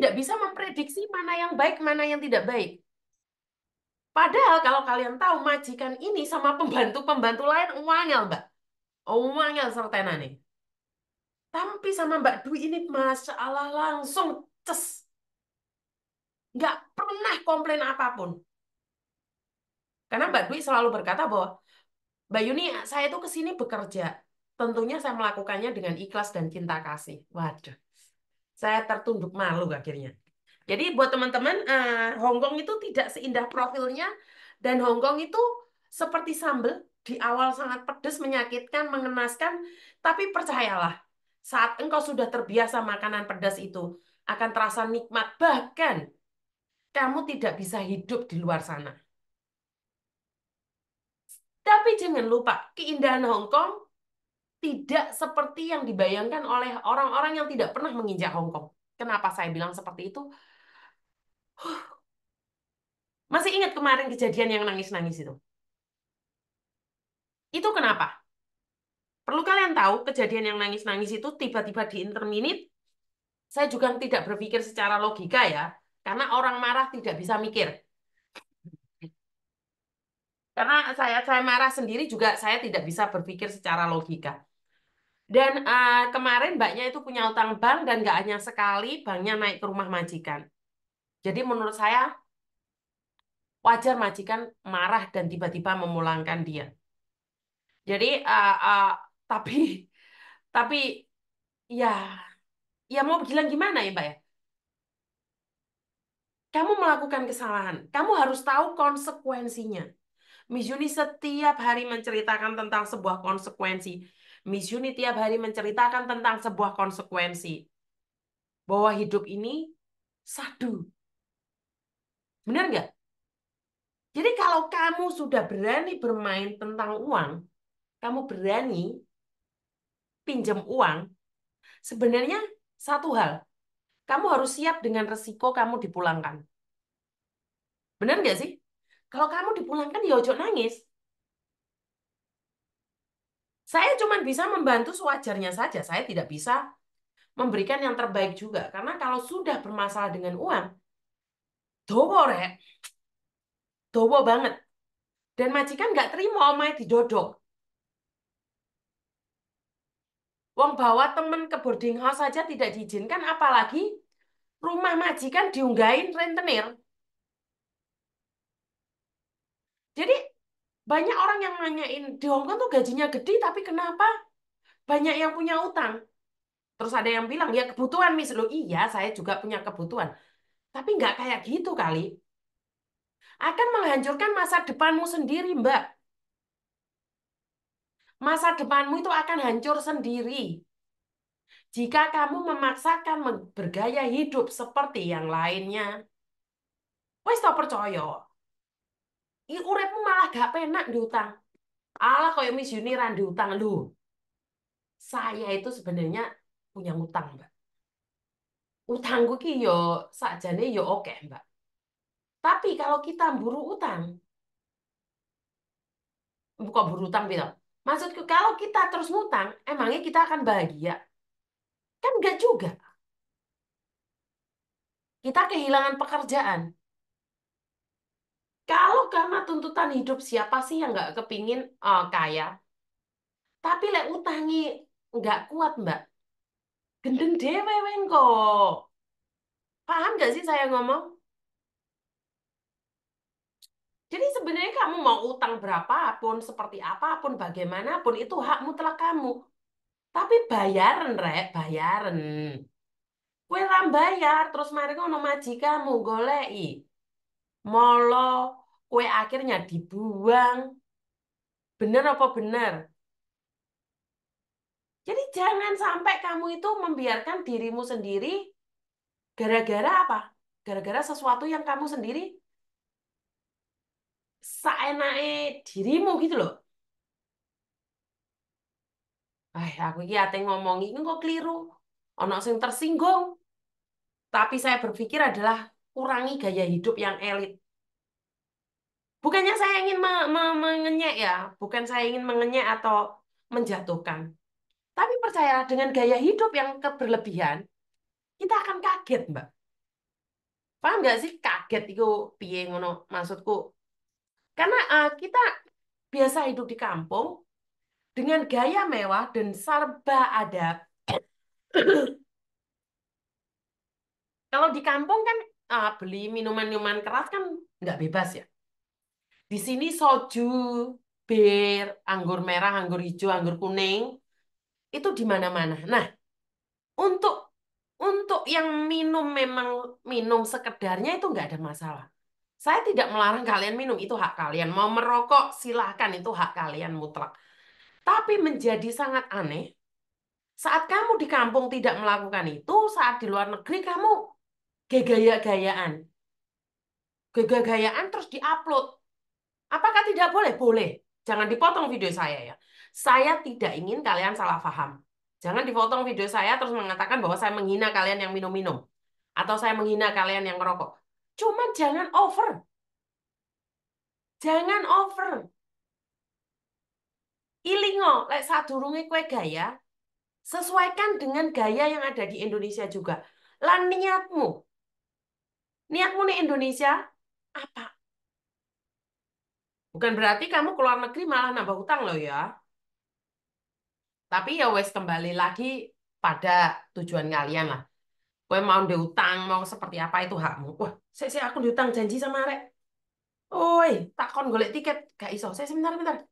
tidak bisa memprediksi mana yang baik, mana yang tidak baik. Padahal kalau kalian tahu majikan ini sama pembantu-pembantu lain uangnya mbak. Oh, uangnya sertena nih. Tapi sama Mbak Dwi ini Masya Allah langsung ces. Nggak pernah komplain apapun. Karena Mbak Dwi selalu berkata bahwa Mbak Yuni, saya itu kesini bekerja. Tentunya saya melakukannya dengan ikhlas dan cinta kasih. Waduh. Saya tertunduk malu akhirnya. Jadi buat teman-teman, eh, Hongkong itu tidak seindah profilnya dan Hongkong itu seperti sambal di awal sangat pedas, menyakitkan, mengenaskan, tapi percayalah saat engkau sudah terbiasa makanan pedas itu akan terasa nikmat bahkan kamu tidak bisa hidup di luar sana. Tapi jangan lupa keindahan Hongkong tidak seperti yang dibayangkan oleh orang-orang yang tidak pernah menginjak Hongkong. Kenapa saya bilang seperti itu? Huh. Masih ingat kemarin kejadian yang nangis-nangis itu? Itu kenapa? Perlu kalian tahu, kejadian yang nangis-nangis itu tiba-tiba di interminit. Saya juga tidak berpikir secara logika ya, karena orang marah tidak bisa mikir. Karena saya saya marah sendiri juga saya tidak bisa berpikir secara logika. Dan uh, kemarin mbaknya itu punya utang bank dan gak hanya sekali banknya naik ke rumah majikan. Jadi menurut saya wajar majikan marah dan tiba-tiba memulangkan dia. Jadi uh, uh, tapi tapi ya ya mau bilang gimana ya mbak ya? Kamu melakukan kesalahan, kamu harus tahu konsekuensinya. Miss Juni setiap hari menceritakan tentang sebuah konsekuensi Miss Yuni tiap hari menceritakan tentang sebuah konsekuensi. Bahwa hidup ini sadu. Benar nggak? Jadi kalau kamu sudah berani bermain tentang uang, kamu berani pinjam uang, sebenarnya satu hal, kamu harus siap dengan resiko kamu dipulangkan. Benar nggak sih? Kalau kamu dipulangkan ya ojo nangis. Saya cuma bisa membantu sewajarnya saja. Saya tidak bisa memberikan yang terbaik juga. Karena kalau sudah bermasalah dengan uang, dobo rek. Dobo banget. Dan majikan nggak terima omai didodok. Wong bawa temen ke boarding house saja tidak diizinkan, apalagi rumah majikan diunggahin rentenir. Banyak orang yang nanyain, di Hong Kong tuh gajinya gede, tapi kenapa banyak yang punya utang? Terus ada yang bilang, ya kebutuhan, Miss. lo iya, saya juga punya kebutuhan. Tapi nggak kayak gitu kali. Akan menghancurkan masa depanmu sendiri, Mbak. Masa depanmu itu akan hancur sendiri. Jika kamu memaksakan bergaya hidup seperti yang lainnya, wes tak percaya Iki uripmu malah gak penak diutang. Allah kayak Miss Yuniran diutang lu. Saya itu sebenarnya punya utang, Mbak. Utangku ki yo sakjane yo oke, Mbak. Tapi kalau kita buru utang, bukan buru utang, bilang. Maksudku kalau kita terus ngutang, emangnya kita akan bahagia? Kan enggak juga. Kita kehilangan pekerjaan, kalau karena tuntutan hidup siapa sih yang nggak kepingin uh, kaya? Tapi lek utangi nggak kuat mbak, gendeng dewe wengko. Paham nggak sih saya ngomong? Jadi sebenarnya kamu mau utang berapapun, seperti apapun, bagaimanapun, itu hakmu telah kamu. Tapi bayaran, rek, bayaran. Kue bayar, terus mari ngono maji kamu, golei. Molo, kue akhirnya dibuang. bener apa bener. Jadi jangan sampai kamu itu membiarkan dirimu sendiri gara-gara apa? Gara-gara sesuatu yang kamu sendiri saenake dirimu gitu loh. Ay, aku ini ate ngomong ini kok keliru. Ono sing tersinggung. Tapi saya berpikir adalah kurangi gaya hidup yang elit. Bukannya saya ingin me me mengenyek ya, bukan saya ingin mengenyek atau menjatuhkan. Tapi percaya dengan gaya hidup yang keberlebihan, kita akan kaget, Mbak. Paham nggak sih kaget itu piye ngono maksudku? Karena uh, kita biasa hidup di kampung dengan gaya mewah dan serba ada. Kalau di kampung kan uh, beli minuman-minuman keras kan nggak bebas ya. Di sini soju, bir, anggur merah, anggur hijau, anggur kuning itu di mana-mana. Nah, untuk untuk yang minum memang minum sekedarnya itu nggak ada masalah. Saya tidak melarang kalian minum, itu hak kalian. Mau merokok silahkan, itu hak kalian mutlak. Tapi menjadi sangat aneh saat kamu di kampung tidak melakukan itu, saat di luar negeri kamu gegaya-gayaan. Gegaya-gayaan terus diupload Apakah tidak boleh? Boleh. Jangan dipotong video saya ya. Saya tidak ingin kalian salah paham. Jangan dipotong video saya terus mengatakan bahwa saya menghina kalian yang minum-minum. Atau saya menghina kalian yang merokok. Cuma jangan over. Jangan over. Ilingo, lek sadurunge kue gaya, sesuaikan dengan gaya yang ada di Indonesia juga. Lan niatmu. Niatmu nih Indonesia, apa? Bukan berarti kamu keluar negeri malah nambah utang loh ya. Tapi ya wes kembali lagi pada tujuan kalian lah. Gue mau diutang, mau seperti apa itu hakmu. Wah, saya, saya aku diutang janji sama Rek. Oi, takon golek tiket. Gak iso. Saya sebentar, bentar.